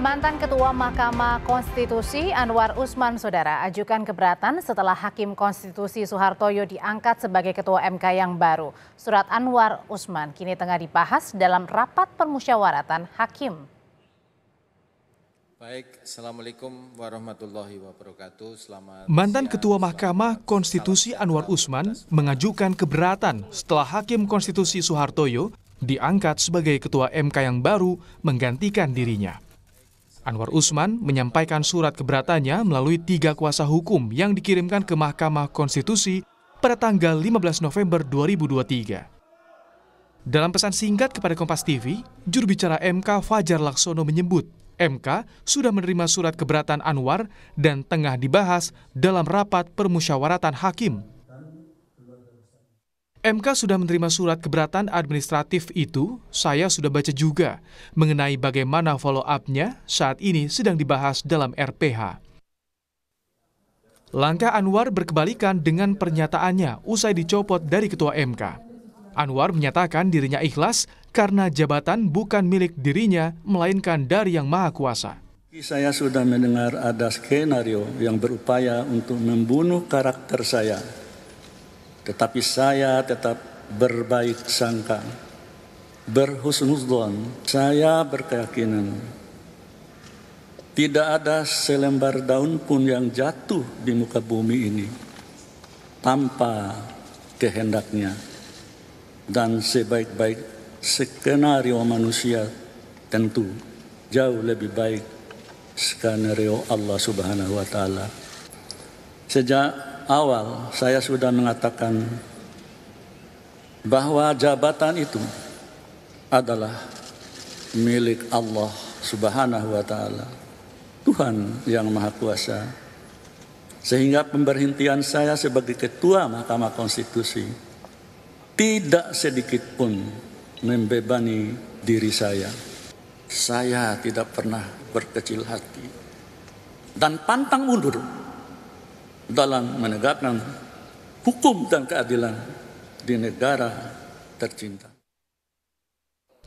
Mantan Ketua Mahkamah Konstitusi Anwar Usman Saudara ajukan keberatan setelah Hakim Konstitusi Soehartoyo diangkat sebagai Ketua MK yang baru. Surat Anwar Usman kini tengah dibahas dalam rapat permusyawaratan Hakim. Baik, Assalamualaikum warahmatullahi wabarakatuh. Selamat Mantan siang. Ketua Mahkamah Konstitusi Anwar Usman mengajukan keberatan setelah Hakim Konstitusi Soehartoyo diangkat sebagai Ketua MK yang baru menggantikan dirinya. Anwar Usman menyampaikan surat keberatannya melalui tiga kuasa hukum yang dikirimkan ke Mahkamah Konstitusi pada tanggal 15 November 2023. Dalam pesan singkat kepada Kompas TV, juru MK Fajar Laksono menyebut MK sudah menerima surat keberatan Anwar dan tengah dibahas dalam rapat permusyawaratan hakim MK sudah menerima surat keberatan administratif itu, saya sudah baca juga, mengenai bagaimana follow up-nya saat ini sedang dibahas dalam RPH. Langkah Anwar berkebalikan dengan pernyataannya usai dicopot dari Ketua MK. Anwar menyatakan dirinya ikhlas karena jabatan bukan milik dirinya, melainkan dari Yang Maha Kuasa. Saya sudah mendengar ada skenario yang berupaya untuk membunuh karakter saya tetapi saya tetap berbaik sangka, berhusnudzon. Saya berkeyakinan tidak ada selembar daun pun yang jatuh di muka bumi ini tanpa kehendaknya. Dan sebaik-baik skenario manusia tentu jauh lebih baik skenario Allah Subhanahu wa taala. Sejak awal saya sudah mengatakan bahwa jabatan itu adalah milik Allah Subhanahu wa taala. Tuhan yang Maha Kuasa. Sehingga pemberhentian saya sebagai ketua Mahkamah Konstitusi tidak sedikit pun membebani diri saya. Saya tidak pernah berkecil hati dan pantang mundur dalam menegakkan hukum dan keadilan di negara tercinta.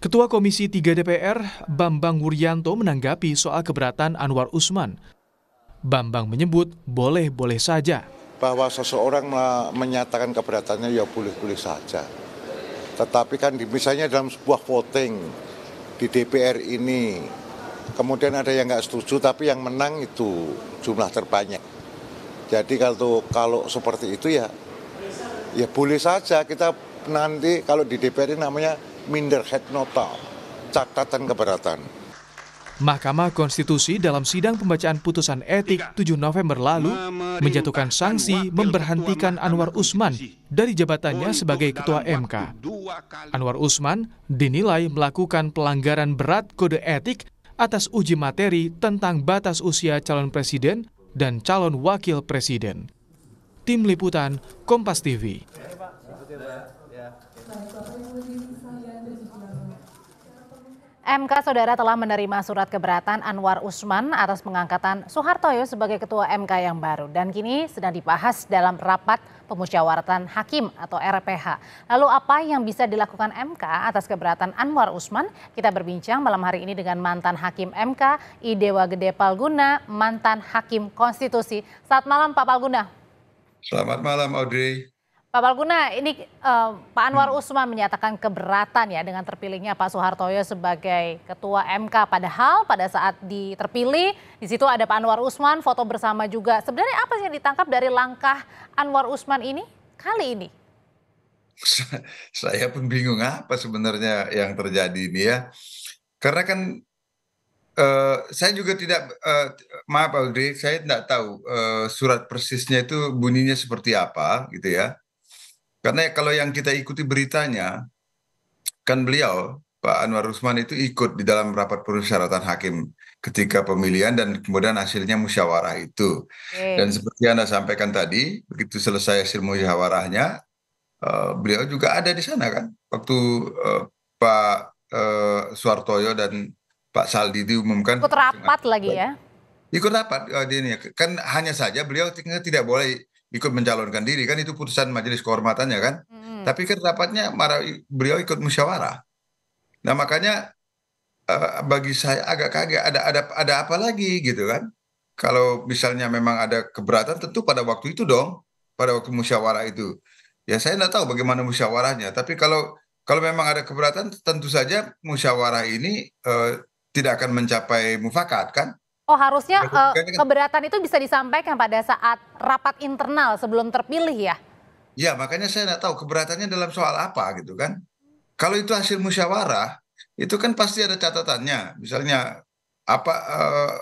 Ketua Komisi 3 DPR, Bambang Wuryanto menanggapi soal keberatan Anwar Usman. Bambang menyebut boleh-boleh saja. Bahwa seseorang menyatakan keberatannya ya boleh-boleh saja. Tetapi kan misalnya dalam sebuah voting di DPR ini, kemudian ada yang nggak setuju tapi yang menang itu jumlah terbanyak jadi kalau kalau seperti itu ya ya boleh saja kita nanti kalau di DPR ini namanya head nota, catatan keberatan. Mahkamah Konstitusi dalam sidang pembacaan putusan etik 7 November lalu menjatuhkan sanksi memberhentikan Anwar Usman dari jabatannya sebagai Ketua MK. Anwar Usman dinilai melakukan pelanggaran berat kode etik atas uji materi tentang batas usia calon presiden dan calon wakil presiden. Tim Liputan, Kompas TV. MK Saudara telah menerima surat keberatan Anwar Usman atas pengangkatan Soehartoyo sebagai ketua MK yang baru dan kini sedang dibahas dalam rapat pemusyawaratan hakim atau RPH. Lalu apa yang bisa dilakukan MK atas keberatan Anwar Usman? Kita berbincang malam hari ini dengan mantan hakim MK Idewa Gede Palguna, mantan hakim konstitusi. Selamat malam Pak Palguna. Selamat malam Audrey. Pak Palguna, ini uh, Pak Anwar Usman menyatakan keberatan ya dengan terpilihnya Pak Soehartoyo sebagai Ketua MK. Padahal pada saat diterpilih, di situ ada Pak Anwar Usman, foto bersama juga. Sebenarnya apa sih yang ditangkap dari langkah Anwar Usman ini kali ini? Saya pun bingung apa sebenarnya yang terjadi ini ya. Karena kan Uh, saya juga tidak uh, maaf Audrey, saya tidak tahu uh, surat persisnya itu bunyinya seperti apa gitu ya karena kalau yang kita ikuti beritanya kan beliau Pak Anwar Usman itu ikut di dalam rapat persyaratan hakim ketika pemilihan dan kemudian hasilnya musyawarah itu. Okay. Dan seperti Anda sampaikan tadi, begitu selesai hasil musyawarahnya, uh, beliau juga ada di sana kan. Waktu uh, Pak uh, eh, Suartoyo dan Pak Saldi diumumkan. Ikut rapat lagi ya? Ikut rapat uh, di ini. Kan hanya saja beliau tidak boleh ikut mencalonkan diri kan itu putusan majelis kehormatannya kan. Hmm. Tapi kan rapatnya beliau ikut musyawarah. Nah makanya uh, bagi saya agak kaget ada ada ada apa lagi gitu kan. Kalau misalnya memang ada keberatan tentu pada waktu itu dong pada waktu musyawarah itu. Ya saya tidak tahu bagaimana musyawarahnya. Tapi kalau kalau memang ada keberatan tentu saja musyawarah ini uh, tidak akan mencapai mufakat kan. Oh harusnya uh, keberatan itu bisa disampaikan pada saat rapat internal sebelum terpilih ya? Ya makanya saya tidak tahu keberatannya dalam soal apa gitu kan. Kalau itu hasil musyawarah itu kan pasti ada catatannya. Misalnya apa uh,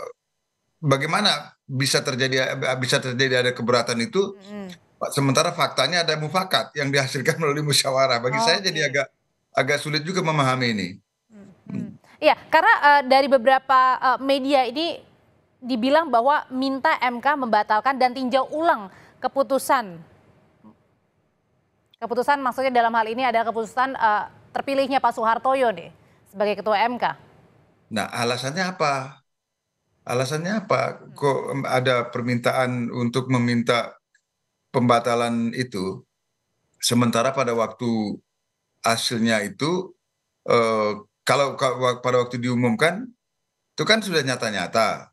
bagaimana bisa terjadi bisa terjadi ada keberatan itu hmm. sementara faktanya ada mufakat yang dihasilkan melalui musyawarah. Bagi oh, saya okay. jadi iya. agak agak sulit juga memahami ini. Hmm. Iya, karena uh, dari beberapa uh, media ini dibilang bahwa minta MK membatalkan dan tinjau ulang keputusan. Keputusan maksudnya dalam hal ini ada keputusan uh, terpilihnya Pak Soehartoyo nih sebagai ketua MK. Nah, alasannya apa? Alasannya apa? Kok ada permintaan untuk meminta pembatalan itu? Sementara pada waktu hasilnya itu eh, kalau pada waktu diumumkan itu kan sudah nyata-nyata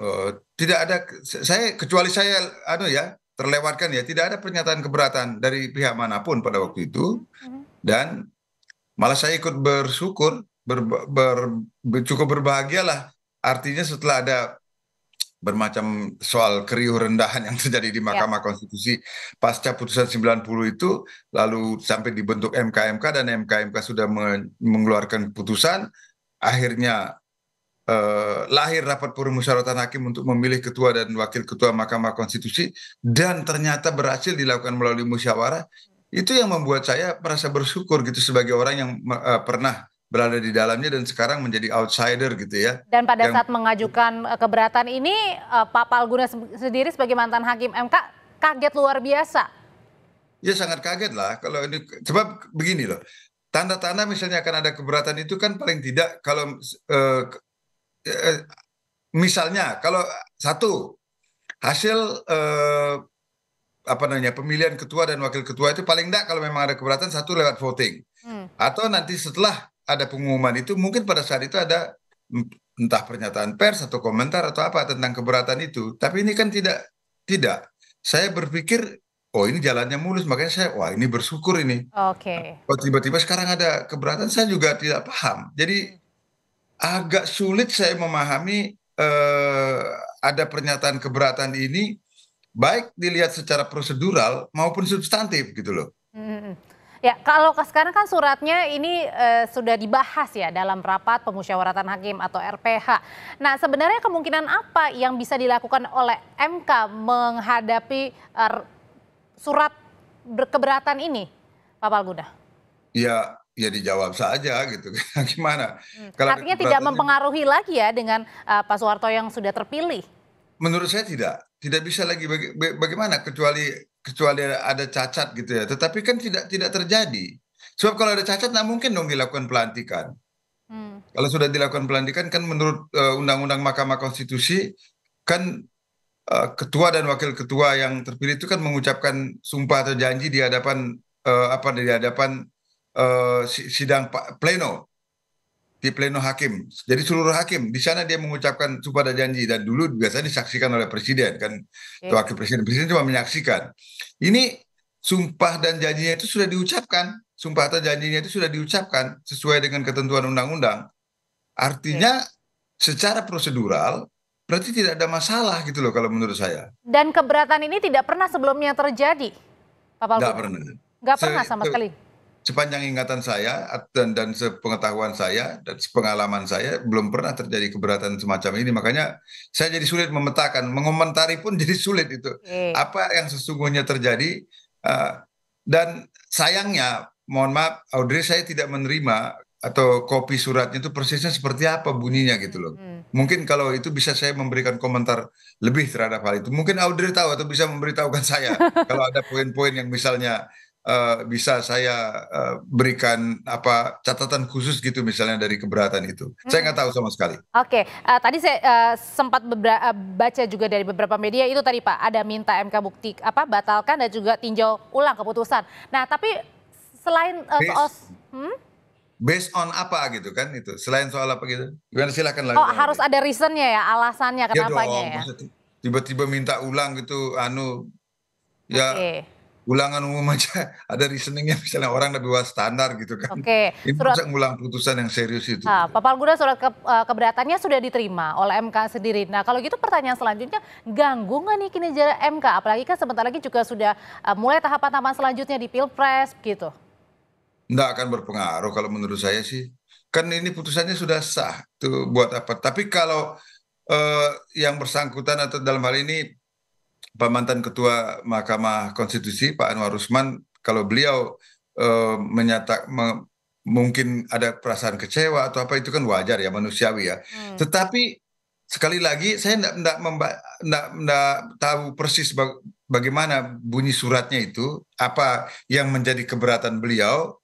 Eh, tidak ada saya kecuali saya anu ya terlewatkan ya tidak ada pernyataan keberatan dari pihak manapun pada waktu hmm. itu hmm. dan malah saya ikut bersyukur ber, ber, ber, cukup berbahagialah artinya setelah ada bermacam soal keriuh rendahan yang terjadi di ya. Mahkamah ya. Konstitusi pasca putusan 90 itu lalu sampai dibentuk MKMK dan MKMK sudah mengeluarkan putusan akhirnya Eh, lahir rapat permusyawaratan hakim untuk memilih ketua dan wakil ketua Mahkamah Konstitusi dan ternyata berhasil dilakukan melalui musyawarah itu yang membuat saya merasa bersyukur gitu sebagai orang yang uh, pernah berada di dalamnya dan sekarang menjadi outsider gitu ya. Dan pada yang, saat mengajukan eh, keberatan ini uh, Pak Palguna sendiri sebagai mantan hakim MK kaget luar biasa. Ya sangat kaget lah kalau ini sebab begini loh tanda-tanda misalnya akan ada keberatan itu kan paling tidak kalau uh, Eh, misalnya kalau satu hasil eh, apa namanya pemilihan ketua dan wakil ketua itu paling tidak kalau memang ada keberatan satu lewat voting hmm. atau nanti setelah ada pengumuman itu mungkin pada saat itu ada entah pernyataan pers atau komentar atau apa tentang keberatan itu tapi ini kan tidak tidak saya berpikir oh ini jalannya mulus makanya saya wah ini bersyukur ini oke okay. tiba-tiba sekarang ada keberatan saya juga tidak paham jadi agak sulit saya memahami eh, ada pernyataan keberatan ini baik dilihat secara prosedural maupun substantif gitu loh. Hmm. Ya, kalau sekarang kan suratnya ini e, sudah dibahas ya dalam rapat pemusyawaratan hakim atau RPH. Nah, sebenarnya kemungkinan apa yang bisa dilakukan oleh MK menghadapi er, surat keberatan ini, Pak Palguna? Ya, ya dijawab saja gitu. Gimana? Hmm. Artinya tidak mempengaruhi lagi ya dengan uh, Pak Soeharto yang sudah terpilih. Menurut saya tidak, tidak bisa lagi baga bagaimana kecuali kecuali ada cacat gitu ya. Tetapi kan tidak tidak terjadi. Sebab kalau ada cacat, nggak mungkin dong dilakukan pelantikan. Hmm. Kalau sudah dilakukan pelantikan kan menurut eh, Undang-Undang uh, Mahkamah Konstitusi kan uh, ketua dan wakil ketua yang terpilih itu kan mengucapkan sumpah atau janji di hadapan uh, apa di hadapan uh, sidang pleno di pleno hakim. Jadi seluruh hakim di sana dia mengucapkan sumpah dan janji dan dulu biasanya disaksikan oleh presiden kan okay. wakil presiden. Presiden cuma menyaksikan. Ini sumpah dan janjinya itu sudah diucapkan. Sumpah atau janjinya itu sudah diucapkan sesuai dengan ketentuan undang-undang. Artinya okay. secara prosedural berarti tidak ada masalah gitu loh kalau menurut saya. Dan keberatan ini tidak pernah sebelumnya terjadi. Pak Tidak pernah. Tidak pernah sama sekali sepanjang ingatan saya dan sepengetahuan saya dan sepengalaman saya belum pernah terjadi keberatan semacam ini makanya saya jadi sulit memetakan mengomentari pun jadi sulit itu hmm. apa yang sesungguhnya terjadi uh, dan sayangnya mohon maaf Audrey saya tidak menerima atau kopi suratnya itu persisnya seperti apa bunyinya gitu loh. Hmm. hmm. Mungkin kalau itu bisa saya memberikan komentar lebih terhadap hal itu. Mungkin Audrey tahu atau bisa memberitahukan saya kalau ada poin-poin yang misalnya Eh, bisa saya uh, berikan apa catatan khusus gitu misalnya dari keberatan itu. Hmm. Saya nggak tahu sama sekali. Oke, okay. uh, eh, tadi saya uh, sempat uh, baca juga dari beberapa media itu tadi Pak ada minta MK bukti apa batalkan dan juga tinjau ulang keputusan. Nah tapi selain uh, soal hmm? based on apa gitu kan itu selain soal apa gitu gimana silakan lagi oh lagi. harus ada reasonnya ya alasannya kenapa ya, ya? tiba-tiba minta ulang gitu anu ya okay ulangan umum aja ada reasoningnya misalnya orang lebih bawah standar gitu kan. Oke. Okay. surat, Ini ngulang putusan yang serius itu. Nah, Pak Palguna surat ke, eh, keberatannya sudah diterima oleh MK sendiri. Nah kalau gitu pertanyaan selanjutnya ganggu nggak nih kinerja MK? Apalagi kan sebentar lagi juga sudah uh, mulai tahapan-tahapan selanjutnya di Pilpres gitu. Nggak akan berpengaruh kalau menurut saya sih. Kan ini putusannya sudah sah tuh buat apa? Tapi kalau uh, yang bersangkutan atau dalam hal ini Pak mantan Ketua Mahkamah Konstitusi Pak Anwar Usman kalau beliau menyatakan eh, menyatakan me, mungkin ada perasaan kecewa atau apa itu kan wajar ya manusiawi ya. Hmm. Tetapi sekali lagi saya tidak tidak tidak tidak tahu persis bagaimana bunyi suratnya itu apa yang menjadi keberatan beliau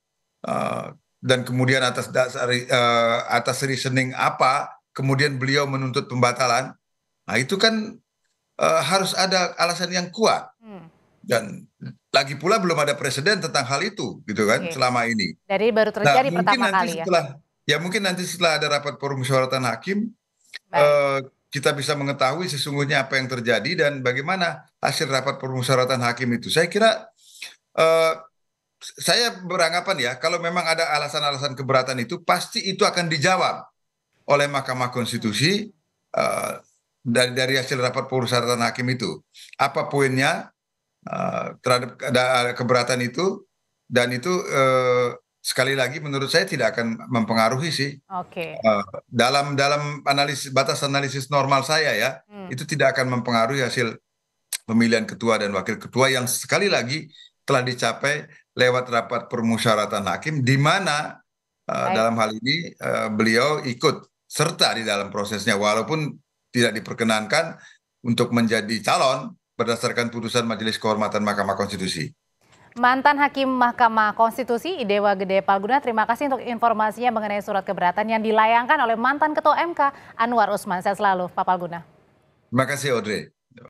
uh, dan kemudian atas dasar uh, atas reasoning apa kemudian beliau menuntut pembatalan. Nah itu kan Eh, harus ada alasan yang kuat hmm. dan lagi pula belum ada presiden tentang hal itu gitu kan okay. selama ini. Dari baru nah, terjadi nah, pertama nanti kali ya. setelah, ya. mungkin nanti setelah ada rapat permusyawaratan hakim eh, kita bisa mengetahui sesungguhnya apa yang terjadi dan bagaimana hasil rapat permusyawaratan hakim itu. Saya kira eh, saya beranggapan ya kalau memang ada alasan-alasan keberatan itu pasti itu akan dijawab oleh Mahkamah Konstitusi hmm. eh, dari hasil rapat perusahaan hakim itu. Apa poinnya uh, terhadap keberatan itu dan itu uh, sekali lagi menurut saya tidak akan mempengaruhi sih. Okay. Uh, eh, dalam dalam analisis batas analisis normal saya ya, hmm. itu tidak akan mempengaruhi hasil pemilihan ketua dan wakil ketua yang sekali lagi telah dicapai lewat rapat permusyaratan hakim di mana uh, dalam hal ini uh, beliau ikut serta di dalam prosesnya walaupun tidak diperkenankan untuk menjadi calon berdasarkan putusan Majelis Kehormatan Mahkamah Konstitusi. Mantan Hakim Mahkamah Konstitusi Idewa Gede Palguna, terima kasih untuk informasinya mengenai surat keberatan yang dilayangkan oleh mantan Ketua MK Anwar Usman. Saya selalu, Pak Palguna. Terima kasih, Audrey.